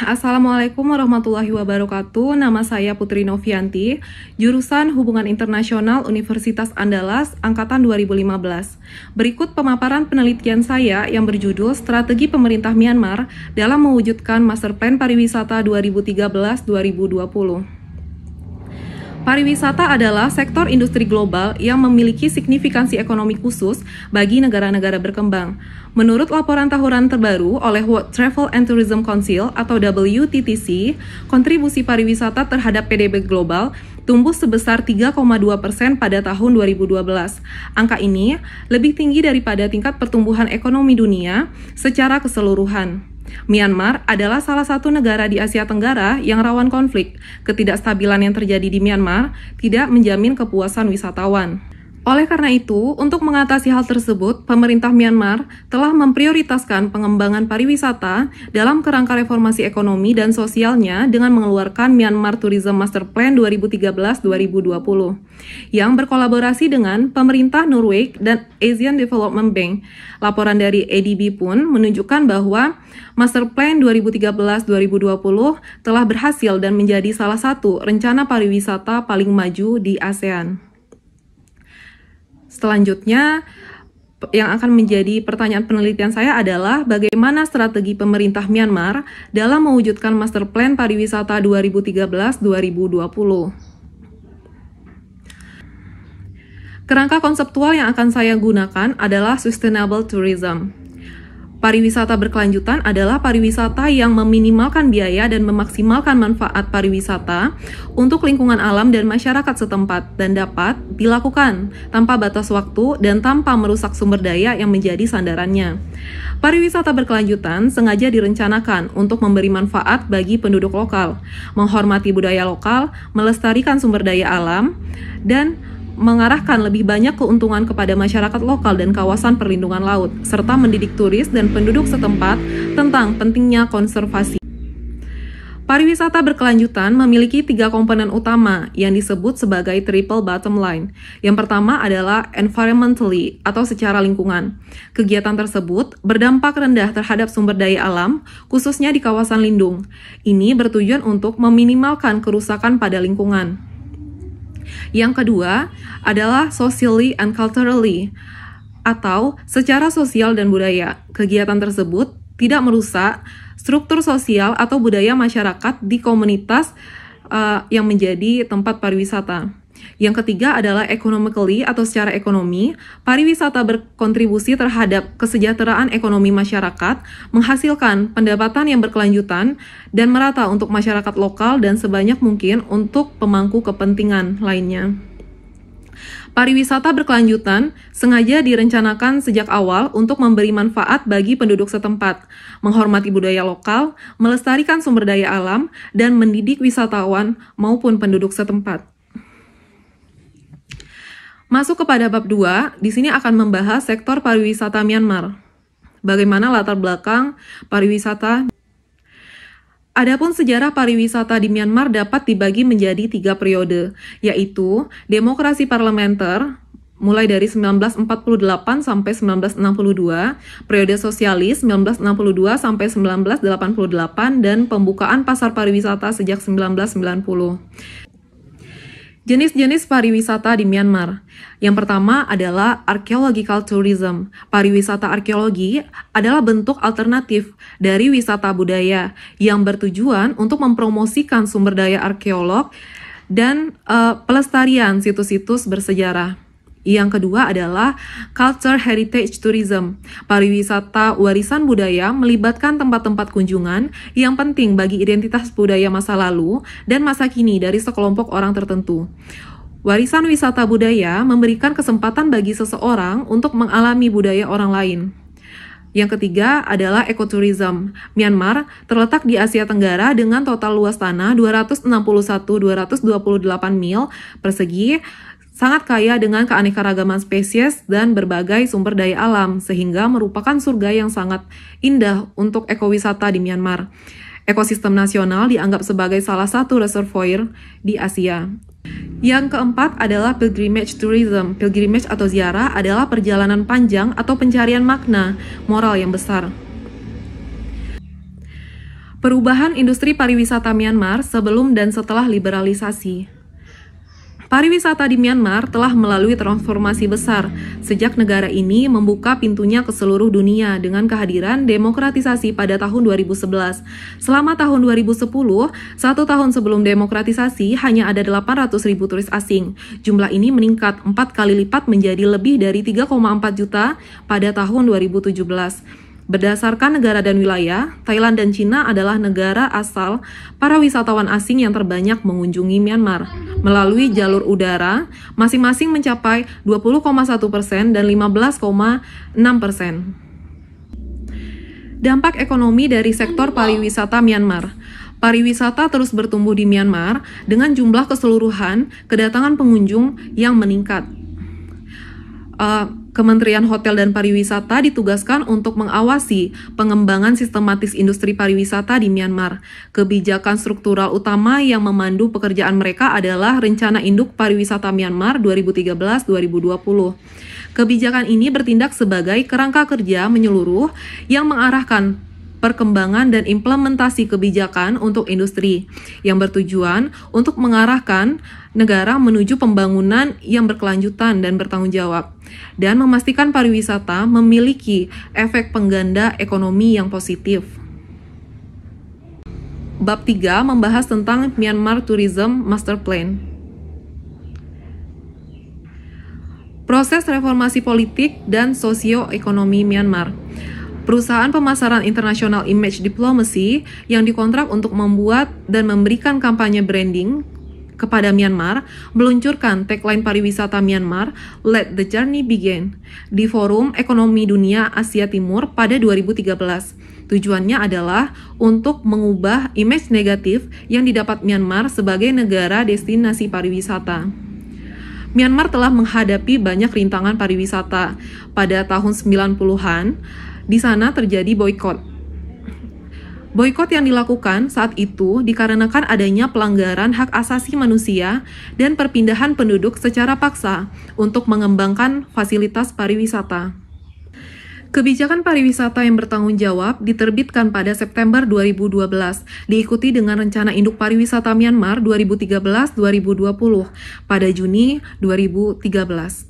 Assalamualaikum warahmatullahi wabarakatuh. Nama saya Putri Novianti, jurusan Hubungan Internasional Universitas Andalas angkatan 2015. Berikut pemaparan penelitian saya yang berjudul Strategi Pemerintah Myanmar dalam mewujudkan Master Plan Pariwisata 2013-2020. Pariwisata adalah sektor industri global yang memiliki signifikansi ekonomi khusus bagi negara-negara berkembang. Menurut laporan tahunan terbaru oleh World Travel and Tourism Council atau WTTC, kontribusi pariwisata terhadap PDB global tumbuh sebesar 3,2 persen pada tahun 2012. Angka ini lebih tinggi daripada tingkat pertumbuhan ekonomi dunia secara keseluruhan. Myanmar adalah salah satu negara di Asia Tenggara yang rawan konflik. Ketidakstabilan yang terjadi di Myanmar tidak menjamin kepuasan wisatawan. Oleh karena itu, untuk mengatasi hal tersebut, pemerintah Myanmar telah memprioritaskan pengembangan pariwisata dalam kerangka reformasi ekonomi dan sosialnya dengan mengeluarkan Myanmar Tourism Master Plan 2013-2020 yang berkolaborasi dengan pemerintah Norway dan Asian Development Bank. Laporan dari ADB pun menunjukkan bahwa Master Plan 2013-2020 telah berhasil dan menjadi salah satu rencana pariwisata paling maju di ASEAN. Selanjutnya, yang akan menjadi pertanyaan penelitian saya adalah bagaimana strategi pemerintah Myanmar dalam mewujudkan master plan pariwisata 2013-2020. Kerangka konseptual yang akan saya gunakan adalah sustainable tourism. Pariwisata berkelanjutan adalah pariwisata yang meminimalkan biaya dan memaksimalkan manfaat pariwisata untuk lingkungan alam dan masyarakat setempat dan dapat dilakukan tanpa batas waktu dan tanpa merusak sumber daya yang menjadi sandarannya. Pariwisata berkelanjutan sengaja direncanakan untuk memberi manfaat bagi penduduk lokal, menghormati budaya lokal, melestarikan sumber daya alam, dan mengarahkan lebih banyak keuntungan kepada masyarakat lokal dan kawasan perlindungan laut, serta mendidik turis dan penduduk setempat tentang pentingnya konservasi. Pariwisata berkelanjutan memiliki tiga komponen utama yang disebut sebagai triple bottom line. Yang pertama adalah environmentally atau secara lingkungan. Kegiatan tersebut berdampak rendah terhadap sumber daya alam, khususnya di kawasan lindung. Ini bertujuan untuk meminimalkan kerusakan pada lingkungan. Yang kedua adalah socially and culturally atau secara sosial dan budaya. Kegiatan tersebut tidak merusak struktur sosial atau budaya masyarakat di komunitas uh, yang menjadi tempat pariwisata. Yang ketiga adalah economically atau secara ekonomi, pariwisata berkontribusi terhadap kesejahteraan ekonomi masyarakat, menghasilkan pendapatan yang berkelanjutan dan merata untuk masyarakat lokal dan sebanyak mungkin untuk pemangku kepentingan lainnya. Pariwisata berkelanjutan sengaja direncanakan sejak awal untuk memberi manfaat bagi penduduk setempat, menghormati budaya lokal, melestarikan sumber daya alam, dan mendidik wisatawan maupun penduduk setempat. Masuk kepada bab 2, di sini akan membahas sektor pariwisata Myanmar. Bagaimana latar belakang pariwisata? Adapun sejarah pariwisata di Myanmar dapat dibagi menjadi tiga periode, yaitu demokrasi parlementer, mulai dari 1948 sampai 1962, periode sosialis 1962 sampai 1988, dan pembukaan pasar pariwisata sejak 1990. Jenis-jenis pariwisata di Myanmar. Yang pertama adalah archaeological tourism. Pariwisata arkeologi adalah bentuk alternatif dari wisata budaya yang bertujuan untuk mempromosikan sumber daya arkeolog dan uh, pelestarian situs-situs bersejarah. Yang kedua adalah culture heritage tourism. Pariwisata warisan budaya melibatkan tempat-tempat kunjungan yang penting bagi identitas budaya masa lalu dan masa kini dari sekelompok orang tertentu. Warisan wisata budaya memberikan kesempatan bagi seseorang untuk mengalami budaya orang lain. Yang ketiga adalah ekoturism. Myanmar terletak di Asia Tenggara dengan total luas tanah 261.228 mil persegi sangat kaya dengan keanekaragaman spesies dan berbagai sumber daya alam, sehingga merupakan surga yang sangat indah untuk ekowisata di Myanmar. Ekosistem nasional dianggap sebagai salah satu reservoir di Asia. Yang keempat adalah pilgrimage tourism. Pilgrimage atau ziarah adalah perjalanan panjang atau pencarian makna moral yang besar. Perubahan industri pariwisata Myanmar sebelum dan setelah liberalisasi. Pariwisata di Myanmar telah melalui transformasi besar sejak negara ini membuka pintunya ke seluruh dunia dengan kehadiran demokratisasi pada tahun 2011. Selama tahun 2010, satu tahun sebelum demokratisasi hanya ada 800 ribu turis asing. Jumlah ini meningkat 4 kali lipat menjadi lebih dari 3,4 juta pada tahun 2017. Berdasarkan negara dan wilayah, Thailand dan Cina adalah negara asal para wisatawan asing yang terbanyak mengunjungi Myanmar. Melalui jalur udara, masing-masing mencapai 20,1 persen dan 15,6 persen. Dampak ekonomi dari sektor pariwisata Myanmar pariwisata terus bertumbuh di Myanmar dengan jumlah keseluruhan kedatangan pengunjung yang meningkat uh, Kementerian Hotel dan Pariwisata ditugaskan untuk mengawasi pengembangan sistematis industri pariwisata di Myanmar. Kebijakan struktural utama yang memandu pekerjaan mereka adalah Rencana Induk Pariwisata Myanmar 2013-2020. Kebijakan ini bertindak sebagai kerangka kerja menyeluruh yang mengarahkan perkembangan dan implementasi kebijakan untuk industri yang bertujuan untuk mengarahkan negara menuju pembangunan yang berkelanjutan dan bertanggung jawab dan memastikan pariwisata memiliki efek pengganda ekonomi yang positif. Bab 3 membahas tentang Myanmar Tourism Master Plan. Proses reformasi politik dan sosioekonomi Myanmar perusahaan pemasaran internasional Image Diplomacy yang dikontrak untuk membuat dan memberikan kampanye branding, kepada Myanmar meluncurkan tagline pariwisata Myanmar Let the Journey Begin di Forum Ekonomi Dunia Asia Timur pada 2013. Tujuannya adalah untuk mengubah image negatif yang didapat Myanmar sebagai negara destinasi pariwisata. Myanmar telah menghadapi banyak rintangan pariwisata. Pada tahun 90-an, di sana terjadi boykot Boykot yang dilakukan saat itu dikarenakan adanya pelanggaran hak asasi manusia dan perpindahan penduduk secara paksa untuk mengembangkan fasilitas pariwisata. Kebijakan pariwisata yang bertanggung jawab diterbitkan pada September 2012, diikuti dengan Rencana Induk Pariwisata Myanmar 2013-2020 pada Juni 2013.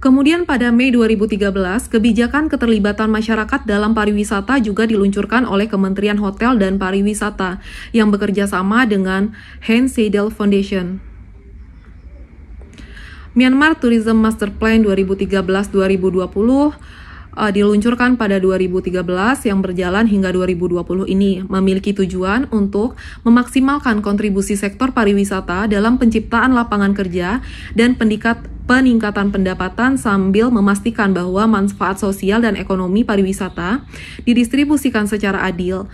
Kemudian pada Mei 2013, kebijakan keterlibatan masyarakat dalam pariwisata juga diluncurkan oleh Kementerian Hotel dan Pariwisata yang bekerja sama dengan Hans Seidel Foundation. Myanmar Tourism Master Plan 2013-2020 eh, diluncurkan pada 2013 yang berjalan hingga 2020 ini memiliki tujuan untuk memaksimalkan kontribusi sektor pariwisata dalam penciptaan lapangan kerja dan pendikat peningkatan pendapatan sambil memastikan bahwa manfaat sosial dan ekonomi pariwisata didistribusikan secara adil.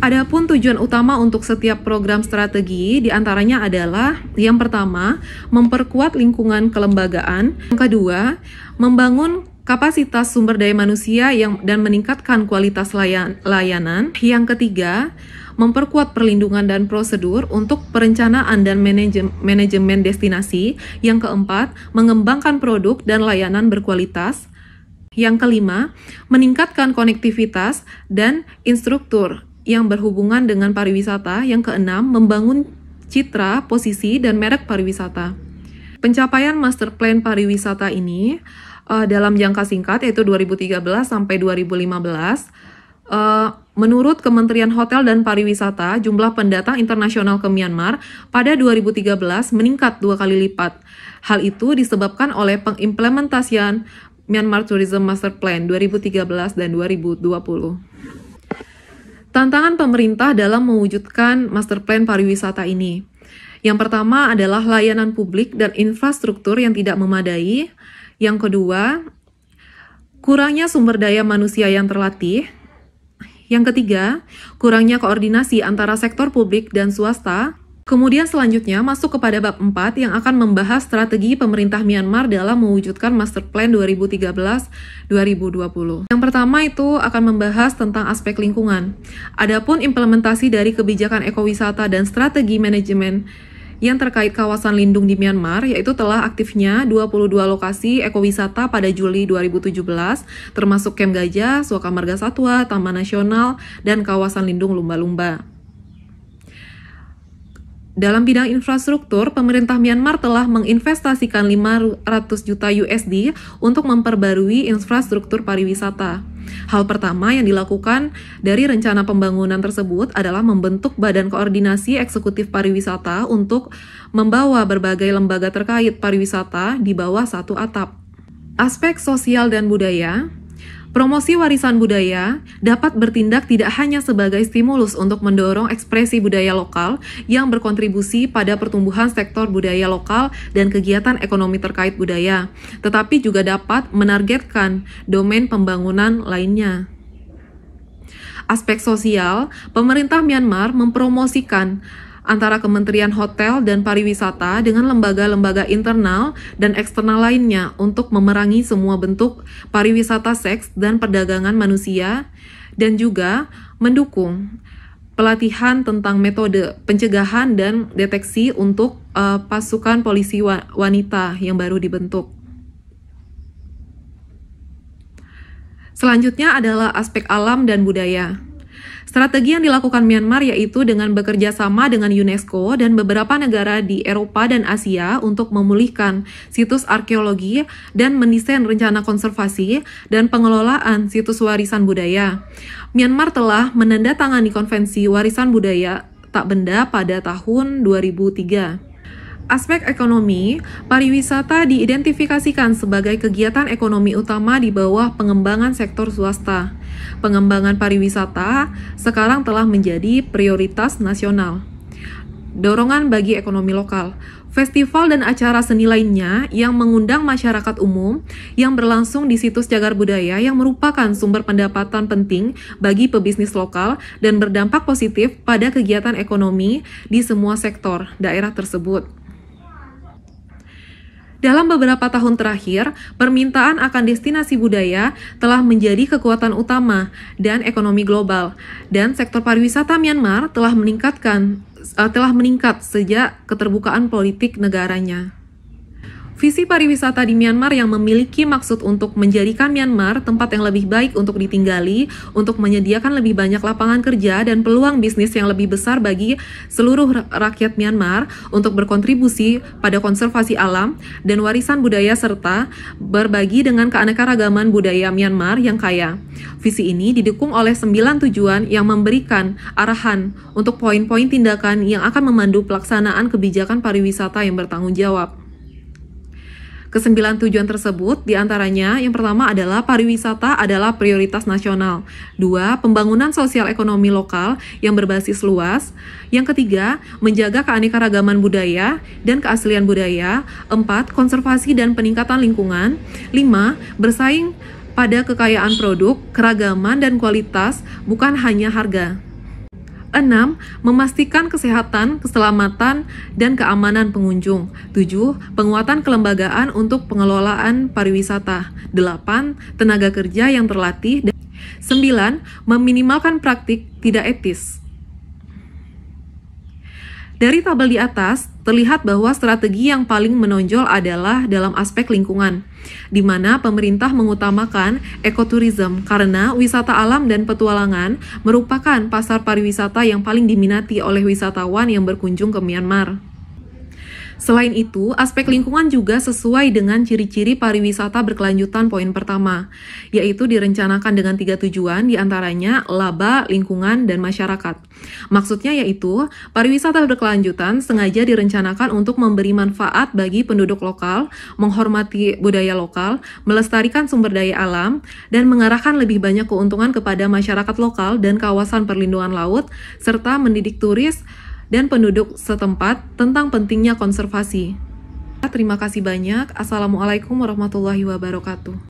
Adapun tujuan utama untuk setiap program strategi diantaranya adalah yang pertama, memperkuat lingkungan kelembagaan, yang kedua, membangun kapasitas sumber daya manusia yang dan meningkatkan kualitas layan, layanan, yang ketiga, memperkuat perlindungan dan prosedur untuk perencanaan dan manajem, manajemen destinasi. Yang keempat, mengembangkan produk dan layanan berkualitas. Yang kelima, meningkatkan konektivitas dan instruktur yang berhubungan dengan pariwisata. Yang keenam, membangun citra, posisi, dan merek pariwisata. Pencapaian master plan pariwisata ini uh, dalam jangka singkat yaitu 2013 sampai 2015 uh, Menurut Kementerian Hotel dan Pariwisata, jumlah pendatang internasional ke Myanmar pada 2013 meningkat dua kali lipat. Hal itu disebabkan oleh pengimplementasian Myanmar Tourism Master Plan 2013 dan 2020. Tantangan pemerintah dalam mewujudkan master plan pariwisata ini. Yang pertama adalah layanan publik dan infrastruktur yang tidak memadai. Yang kedua, kurangnya sumber daya manusia yang terlatih. Yang ketiga, kurangnya koordinasi antara sektor publik dan swasta. Kemudian selanjutnya masuk kepada bab 4 yang akan membahas strategi pemerintah Myanmar dalam mewujudkan Master Plan 2013-2020. Yang pertama itu akan membahas tentang aspek lingkungan. Adapun implementasi dari kebijakan ekowisata dan strategi manajemen yang terkait kawasan lindung di Myanmar, yaitu telah aktifnya 22 lokasi ekowisata pada Juli 2017, termasuk Kem Gajah, Suaka Marga Satwa, Taman Nasional, dan kawasan lindung lumba-lumba. Dalam bidang infrastruktur, pemerintah Myanmar telah menginvestasikan 500 juta USD untuk memperbarui infrastruktur pariwisata. Hal pertama yang dilakukan dari rencana pembangunan tersebut adalah membentuk Badan Koordinasi Eksekutif Pariwisata untuk membawa berbagai lembaga terkait pariwisata di bawah satu atap. Aspek sosial dan budaya Promosi warisan budaya dapat bertindak tidak hanya sebagai stimulus untuk mendorong ekspresi budaya lokal yang berkontribusi pada pertumbuhan sektor budaya lokal dan kegiatan ekonomi terkait budaya, tetapi juga dapat menargetkan domain pembangunan lainnya aspek sosial, pemerintah Myanmar mempromosikan antara Kementerian Hotel dan Pariwisata dengan lembaga-lembaga internal dan eksternal lainnya untuk memerangi semua bentuk pariwisata seks dan perdagangan manusia dan juga mendukung pelatihan tentang metode pencegahan dan deteksi untuk uh, pasukan polisi wanita yang baru dibentuk. Selanjutnya adalah aspek alam dan budaya. Strategi yang dilakukan Myanmar yaitu dengan bekerja sama dengan UNESCO dan beberapa negara di Eropa dan Asia untuk memulihkan situs arkeologi dan mendesain rencana konservasi dan pengelolaan situs warisan budaya. Myanmar telah menandatangani konvensi warisan budaya tak benda pada tahun 2003 aspek ekonomi, pariwisata diidentifikasikan sebagai kegiatan ekonomi utama di bawah pengembangan sektor swasta. Pengembangan pariwisata sekarang telah menjadi prioritas nasional. Dorongan bagi ekonomi lokal, festival dan acara seni lainnya yang mengundang masyarakat umum yang berlangsung di situs Cagar Budaya yang merupakan sumber pendapatan penting bagi pebisnis lokal dan berdampak positif pada kegiatan ekonomi di semua sektor daerah tersebut. Dalam beberapa tahun terakhir, permintaan akan destinasi budaya telah menjadi kekuatan utama dan ekonomi global, dan sektor pariwisata Myanmar telah meningkatkan eh, telah meningkat sejak keterbukaan politik negaranya. Visi pariwisata di Myanmar yang memiliki maksud untuk menjadikan Myanmar tempat yang lebih baik untuk ditinggali, untuk menyediakan lebih banyak lapangan kerja dan peluang bisnis yang lebih besar bagi seluruh rakyat Myanmar untuk berkontribusi pada konservasi alam dan warisan budaya serta berbagi dengan keanekaragaman budaya Myanmar yang kaya. Visi ini didukung oleh sembilan tujuan yang memberikan arahan untuk poin-poin tindakan yang akan memandu pelaksanaan kebijakan pariwisata yang bertanggung jawab. Kesembilan tujuan tersebut diantaranya yang pertama adalah pariwisata adalah prioritas nasional. Dua, pembangunan sosial ekonomi lokal yang berbasis luas. Yang ketiga, menjaga keanekaragaman budaya dan keaslian budaya. Empat, konservasi dan peningkatan lingkungan. Lima, bersaing pada kekayaan produk, keragaman, dan kualitas, bukan hanya harga. 6. Memastikan kesehatan, keselamatan, dan keamanan pengunjung. 7. Penguatan kelembagaan untuk pengelolaan pariwisata. 8. Tenaga kerja yang terlatih. 9. Meminimalkan praktik tidak etis. Dari tabel di atas, terlihat bahwa strategi yang paling menonjol adalah dalam aspek lingkungan, di mana pemerintah mengutamakan ekoturism karena wisata alam dan petualangan merupakan pasar pariwisata yang paling diminati oleh wisatawan yang berkunjung ke Myanmar. Selain itu, aspek lingkungan juga sesuai dengan ciri-ciri pariwisata berkelanjutan poin pertama, yaitu direncanakan dengan tiga tujuan, diantaranya laba, lingkungan, dan masyarakat. Maksudnya yaitu, pariwisata berkelanjutan sengaja direncanakan untuk memberi manfaat bagi penduduk lokal, menghormati budaya lokal, melestarikan sumber daya alam, dan mengarahkan lebih banyak keuntungan kepada masyarakat lokal dan kawasan perlindungan laut, serta mendidik turis, dan penduduk setempat tentang pentingnya konservasi. Terima kasih banyak. Assalamualaikum warahmatullahi wabarakatuh.